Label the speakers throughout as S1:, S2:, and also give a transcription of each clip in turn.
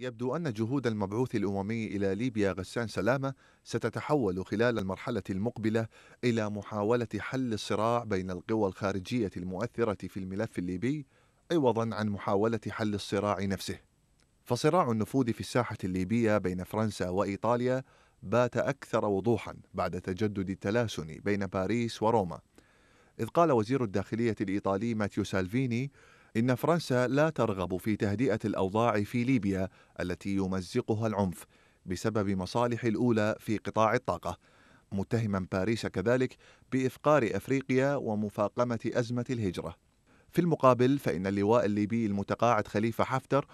S1: يبدو أن جهود المبعوث الأممي إلى ليبيا غسان سلامة ستتحول خلال المرحلة المقبلة إلى محاولة حل الصراع بين القوى الخارجية المؤثرة في الملف الليبي عوضا عن محاولة حل الصراع نفسه. فصراع النفوذ في الساحة الليبية بين فرنسا وإيطاليا بات أكثر وضوحا بعد تجدد التلاسن بين باريس وروما. إذ قال وزير الداخلية الإيطالي ماتيو سالفيني إن فرنسا لا ترغب في تهدئة الأوضاع في ليبيا التي يمزقها العنف بسبب مصالح الأولى في قطاع الطاقة متهما باريس كذلك بإفقار أفريقيا ومفاقمة أزمة الهجرة في المقابل فإن اللواء الليبي المتقاعد خليفة حفتر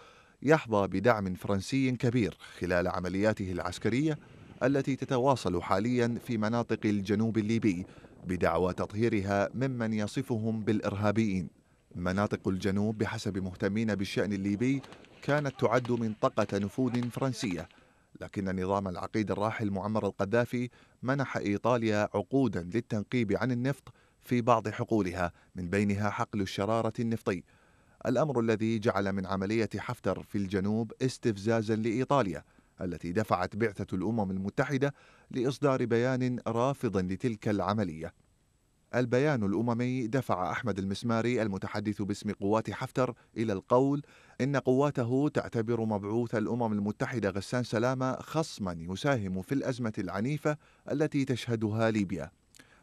S1: يحظى بدعم فرنسي كبير خلال عملياته العسكرية التي تتواصل حاليا في مناطق الجنوب الليبي بدعوى تطهيرها ممن يصفهم بالإرهابيين مناطق الجنوب بحسب مهتمين بالشأن الليبي كانت تعد منطقة نفوذ فرنسية لكن نظام العقيد الراحل معمر القذافي منح إيطاليا عقودا للتنقيب عن النفط في بعض حقولها من بينها حقل الشرارة النفطي الأمر الذي جعل من عملية حفتر في الجنوب استفزازا لإيطاليا التي دفعت بعثة الأمم المتحدة لإصدار بيان رافض لتلك العملية البيان الأممي دفع أحمد المسماري المتحدث باسم قوات حفتر إلى القول إن قواته تعتبر مبعوث الأمم المتحدة غسان سلامة خصما يساهم في الأزمة العنيفة التي تشهدها ليبيا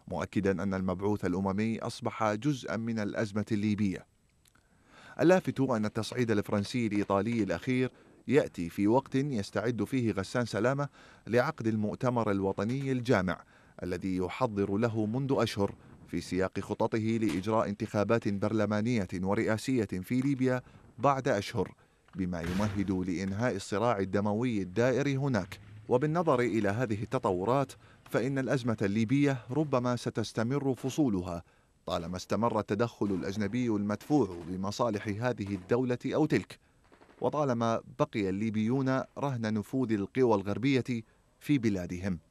S1: مؤكدا أن المبعوث الأممي أصبح جزءا من الأزمة الليبية اللافت أن التصعيد الفرنسي الإيطالي الأخير يأتي في وقت يستعد فيه غسان سلامة لعقد المؤتمر الوطني الجامع الذي يحضر له منذ أشهر في سياق خططه لإجراء انتخابات برلمانية ورئاسية في ليبيا بعد أشهر بما يمهد لإنهاء الصراع الدموي الدائر هناك وبالنظر إلى هذه التطورات فإن الأزمة الليبية ربما ستستمر فصولها طالما استمر التدخل الأجنبي المدفوع بمصالح هذه الدولة أو تلك وطالما بقي الليبيون رهن نفوذ القوى الغربية في بلادهم